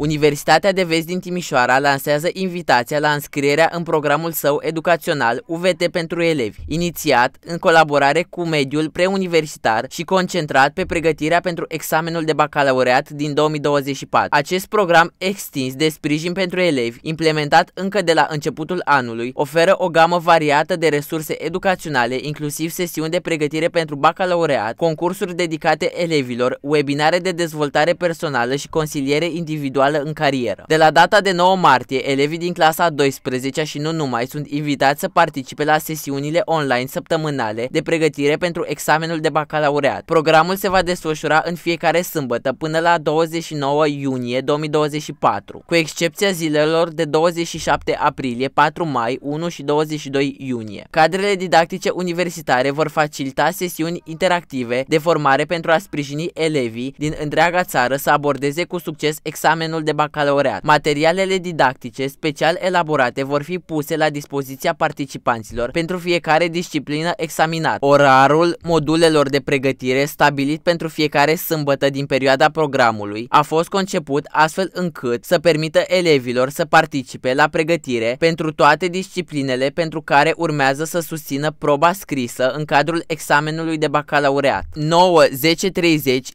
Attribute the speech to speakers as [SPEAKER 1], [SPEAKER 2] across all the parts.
[SPEAKER 1] Universitatea de Vest din Timișoara lansează invitația la înscrierea în programul său educațional UVT pentru elevi, inițiat în colaborare cu mediul preuniversitar și concentrat pe pregătirea pentru examenul de bacalaureat din 2024. Acest program extins de sprijin pentru elevi, implementat încă de la începutul anului, oferă o gamă variată de resurse educaționale, inclusiv sesiuni de pregătire pentru bacalaureat, concursuri dedicate elevilor, webinare de dezvoltare personală și consiliere individuală virtuală în carieră. De la data de 9 martie, elevii din clasa a 12-a și nu numai sunt invitați să participe la sesiunile online săptămânale de pregătire pentru examenul de bacalaureat. Programul se va desfășura în fiecare sâmbătă până la 29 iunie 2024, cu excepția zilelor de 27 aprilie, 4 mai, 1 și 22 iunie. Cadrele didactice universitare vor facilita sesiuni interactive de formare pentru a sprijini elevii din întreaga țară să abordeze cu succes examenul anul de bacalaureat. Materialele didactice special elaborate vor fi puse la dispoziția participanților pentru fiecare disciplină examinată. Orarul modulelor de pregătire stabilit pentru fiecare sâmbătă din perioada programului a fost conceput astfel încât să permită elevilor să participe la pregătire pentru toate disciplinele pentru care urmează să susțină proba scrisă în cadrul examenului de bacalaureat. 9.10.30 10.30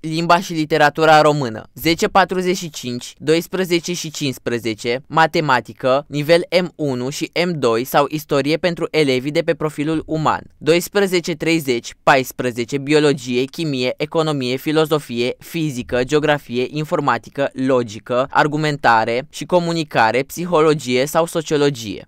[SPEAKER 1] Limba și literatura română 10.45 12.30 12 și 15, matematică, nivel M1 și M2 sau istorie pentru elevii de pe profilul uman, 12-30, 14, biologie, chimie, economie, filozofie, fizică, geografie, informatică, logică, argumentare și comunicare, psihologie sau sociologie.